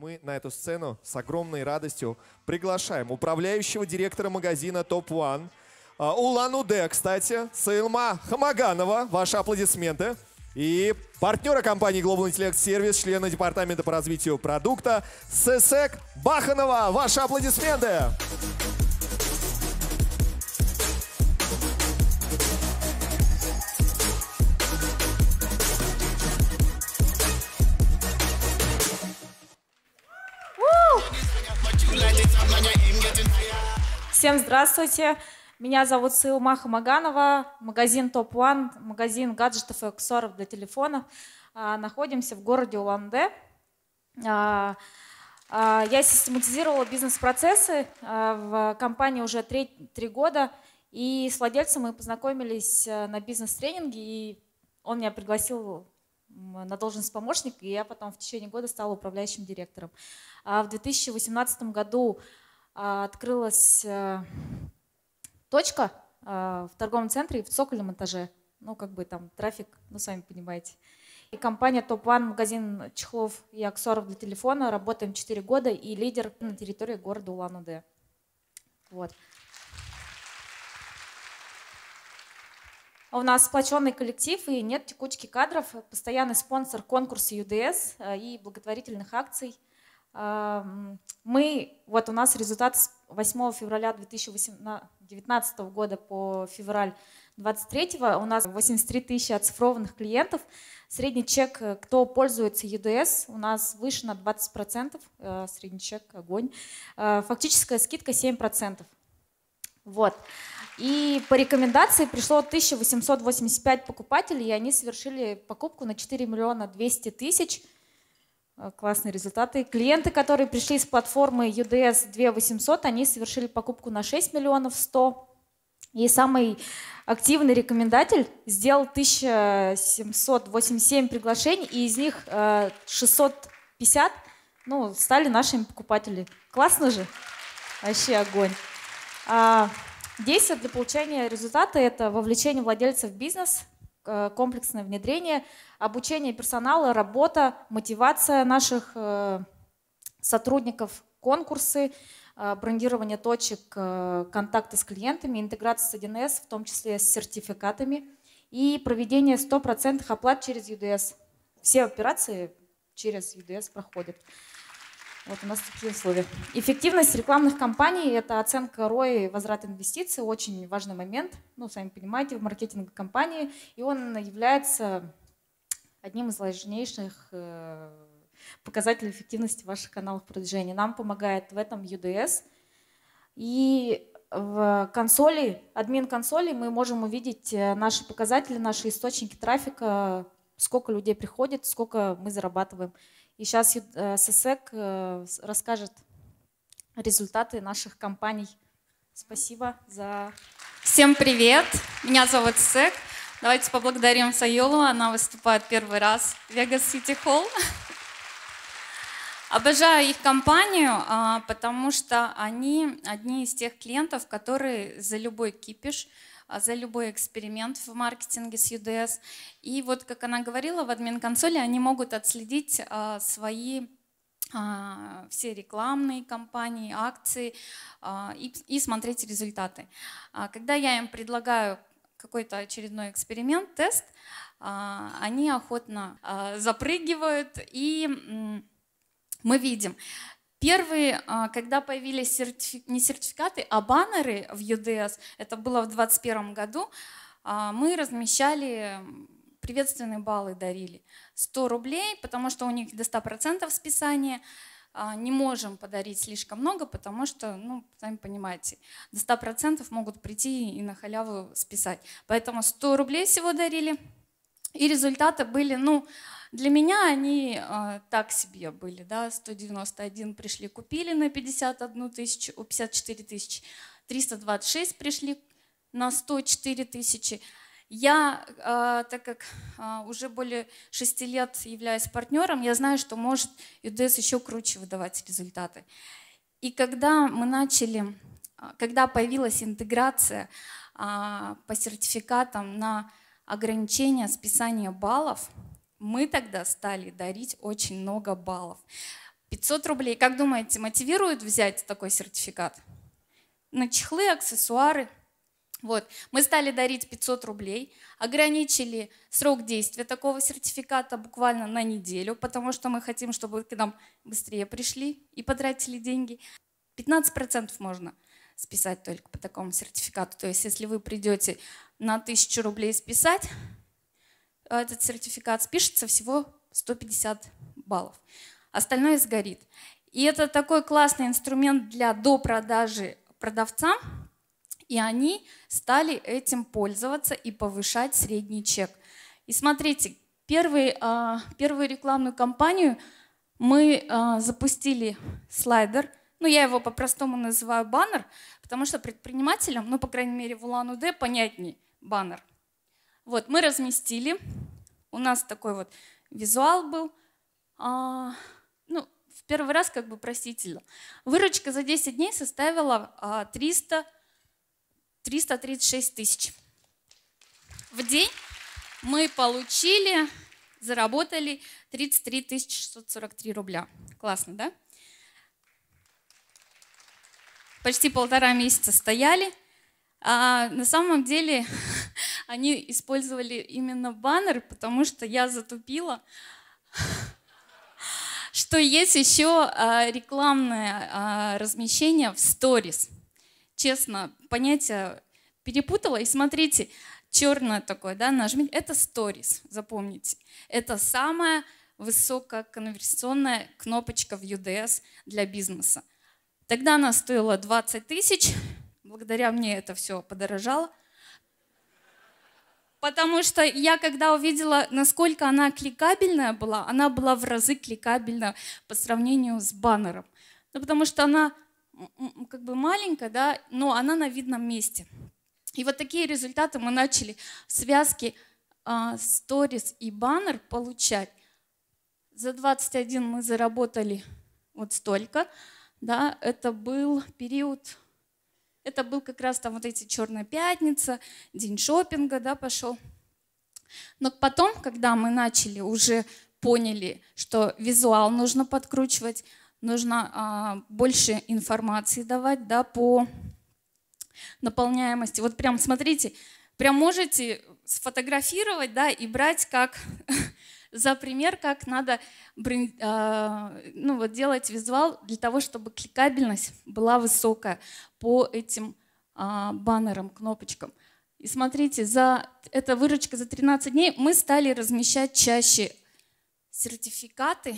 мы на эту сцену с огромной радостью приглашаем управляющего директора магазина Топ One а, Улан-Удэ, кстати, Саилма Хамаганова. Ваши аплодисменты. И партнера компании Global Intellect Service, члена департамента по развитию продукта ССЭК Баханова. Ваши аплодисменты. Всем здравствуйте. Меня зовут Саилмаха Маганова, магазин Топ One, магазин гаджетов и аксессуаров для телефонов. А, находимся в городе Уланде. А, а, я систематизировала бизнес-процессы в компании уже три, три года, и с владельцем мы познакомились на бизнес-тренинге, и он меня пригласил на должность помощника, и я потом в течение года стала управляющим директором. В 2018 году а, открылась э, точка а, в торговом центре в цокольном этаже. Ну, как бы там трафик, ну, сами понимаете. И компания Top One, магазин чехлов и аксессуаров для телефона. Работаем 4 года и лидер на территории города Улан-Удэ. Вот. У нас сплоченный коллектив и нет текучки кадров. Постоянный спонсор конкурса UDS и благотворительных акций – мы, вот у нас результат с 8 февраля 2019 года по февраль 23 у нас 83 тысячи оцифрованных клиентов. Средний чек, э, кто пользуется ЕДС, у нас выше на 20%, э, средний чек, огонь. Э, фактическая скидка 7%. Вот. И по рекомендации пришло 1885 покупателей, и они совершили покупку на 4 миллиона 200 тысяч – Э, классные результаты. Клиенты, которые пришли с платформы UDS 2800, они совершили покупку на 6 миллионов 100. И самый активный рекомендатель сделал 1787 приглашений, и из них 650 э, ну, стали нашими покупателями. Классно же? Вообще огонь. А, действия для получения результата – это вовлечение владельцев в бизнес, Э, комплексное внедрение, обучение персонала, работа, мотивация наших э, сотрудников, конкурсы, э, брендирование точек, контакты с клиентами, интеграция с 1С, в том числе с сертификатами, и проведение 100% оплат через UDS. Все операции через UDS проходят. Вот у нас такие условия. Эффективность рекламных кампаний – это оценка ROI и возврат инвестиций. Очень важный момент, ну, сами понимаете, в маркетинговой компании. И он является одним из важнейших э, показателей эффективности ваших каналов продвижения. Нам помогает в этом UDS. И в консоли, админ консоли, мы можем увидеть э, наши показатели, наши источники трафика, сколько людей приходит, сколько мы зарабатываем. И сейчас э, ССЭК э, расскажет результаты наших компаний. Спасибо за... Всем привет! Меня зовут ССЭК. Давайте поблагодарим Сайолу. Она выступает первый раз в Вегас Сити Холл. Обожаю их компанию, а, потому что они одни из тех клиентов, которые за любой кипиш, а, за любой эксперимент в маркетинге с UDS. И вот, как она говорила, в админконсоли, они могут отследить а, свои все рекламные кампании, акции и смотреть результаты. Когда я им предлагаю какой-то очередной эксперимент, тест, они охотно запрыгивают и мы видим. Первые, а, когда появились сертифи... не сертификаты, а баннеры в UDS, это было в 2021 году, а, мы размещали приветственные баллы дарили. 100 рублей, потому что у них до 100% списание. А, не можем подарить слишком много, потому что, ну, сами понимаете, до 100% могут прийти и на халяву списать. Поэтому 100 рублей всего дарили. И результаты были, ну, для меня они э, так себе были, да, 191 пришли, купили на 51 тысячу, 54 тысячи, 326 пришли на 104 тысячи. Я, э, так как э, уже более 6 лет являюсь партнером, я знаю, что может UDS еще круче выдавать результаты. И когда мы начали, э, когда появилась интеграция э, по сертификатам на ограничение списания баллов – мы тогда стали дарить очень много баллов. 500 рублей. Как думаете, мотивирует взять такой сертификат? На чехлы, аксессуары. Вот. Мы стали дарить 500 рублей, ограничили срок действия такого сертификата буквально на неделю, потому что мы хотим, чтобы к нам быстрее пришли и потратили деньги. 15% можно списать только по такому сертификату. То есть если вы придете на 1000 рублей списать, этот сертификат, спишется всего 150 баллов. Остальное сгорит. И это такой классный инструмент для допродажи продавцам, и они стали этим пользоваться и повышать средний чек. И смотрите, первый, а, первую рекламную кампанию мы а, запустили слайдер, ну я его по-простому называю баннер, потому что предпринимателям, ну по крайней мере в Улан-Удэ понятней баннер. Вот, мы разместили. У нас такой вот визуал был. А, ну, в первый раз как бы просительно. Выручка за 10 дней составила 300, а, 336 тысяч. В день мы получили, заработали 33 643 рубля. Классно, да? Почти полтора месяца стояли. А, на самом деле они использовали именно баннер, потому что я затупила, что есть еще а, рекламное а, размещение в сторис. Честно, понятие перепутала. И смотрите, черное такое, да, нажмите. Это сторис, запомните. Это самая высококонверсионная кнопочка в UDS для бизнеса. Тогда она стоила 20 тысяч. Благодаря мне это все подорожало. Потому что я когда увидела, насколько она кликабельная была, она была в разы кликабельна по сравнению с баннером. Ну, потому что она как бы маленькая, да, но она на видном месте. И вот такие результаты мы начали в связке а, сторис э, и баннер получать. За 21 мы заработали вот столько. Да, это был период это был как раз там вот эти «Черная пятница», день шопинга, да, пошел. Но потом, когда мы начали, уже поняли, что визуал нужно подкручивать, нужно а, больше информации давать, да, по наполняемости. Вот прям смотрите, прям можете сфотографировать, да, и брать как за пример, как надо а, ну, вот, делать визуал для того, чтобы кликабельность была высокая по этим а, баннерам, кнопочкам. И смотрите, за эта выручка за 13 дней мы стали размещать чаще сертификаты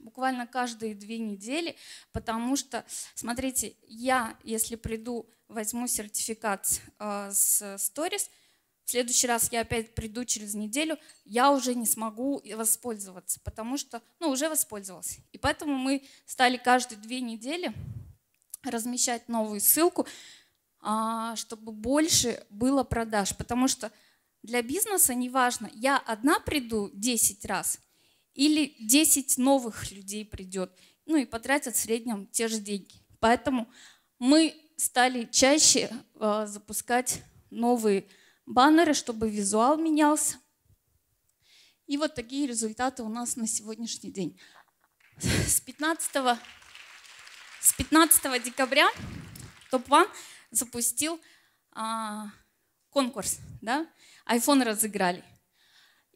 буквально каждые две недели, потому что, смотрите, я, если приду, возьму сертификат э, с сторис в следующий раз я опять приду через неделю, я уже не смогу воспользоваться, потому что, ну, уже воспользовался. И поэтому мы стали каждые две недели размещать новую ссылку, а, чтобы больше было продаж, потому что для бизнеса неважно, я одна приду 10 раз или 10 новых людей придет, ну и потратят в среднем те же деньги. Поэтому мы стали чаще а, запускать новые баннеры, чтобы визуал менялся. И вот такие результаты у нас на сегодняшний день. С 15, с 15 декабря Топ-1 запустил а, конкурс, да? iPhone разыграли.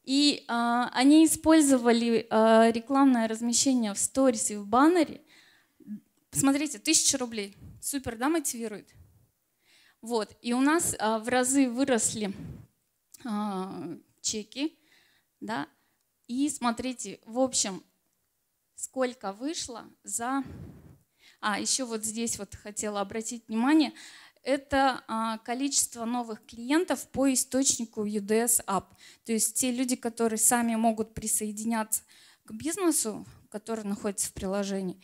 И а, они использовали а, рекламное размещение в сторис и в баннере. Посмотрите, тысяча рублей. Супер, да, мотивирует? Вот. И у нас а, в разы выросли а, чеки. Да? И смотрите, в общем, сколько вышло за... А, еще вот здесь вот хотела обратить внимание. Это а, количество новых клиентов по источнику UDS App. То есть те люди, которые сами могут присоединяться к бизнесу, который находится в приложении,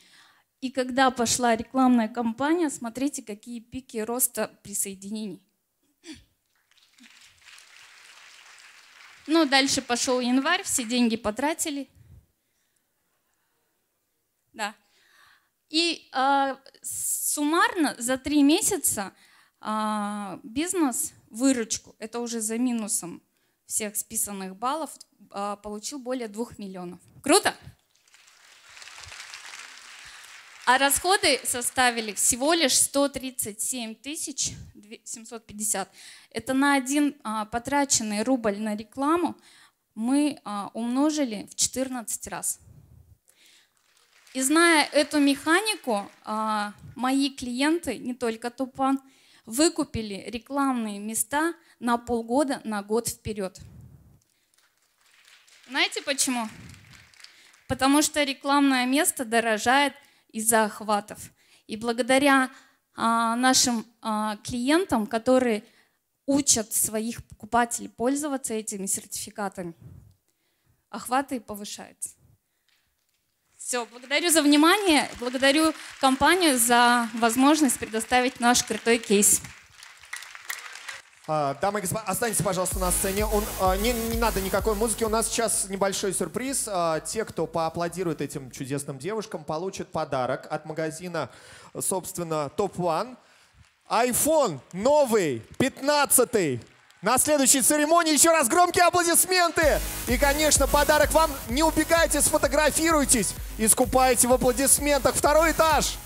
и когда пошла рекламная кампания, смотрите, какие пики роста присоединений. Ну, дальше пошел январь, все деньги потратили. Да. И э, суммарно за три месяца э, бизнес выручку, это уже за минусом всех списанных баллов, э, получил более двух миллионов. Круто? А расходы составили всего лишь 137 тысяч 750. Это на один а, потраченный рубль на рекламу мы а, умножили в 14 раз. И зная эту механику, а, мои клиенты, не только Тупан, выкупили рекламные места на полгода, на год вперед. Знаете почему? Потому что рекламное место дорожает – из-за охватов. И благодаря а, нашим а, клиентам, которые учат своих покупателей пользоваться этими сертификатами, охваты повышаются. Все, благодарю за внимание, благодарю компанию за возможность предоставить наш крутой кейс. А, дамы и господа, останьтесь, пожалуйста, на сцене. Он, а, не, не надо никакой музыки. У нас сейчас небольшой сюрприз. А, те, кто поаплодирует этим чудесным девушкам, получат подарок от магазина, собственно, Top One. iPhone новый, 15 й на следующей церемонии еще раз громкие аплодисменты. И, конечно, подарок вам. Не убегайте, сфотографируйтесь. Искупайте в аплодисментах. Второй этаж.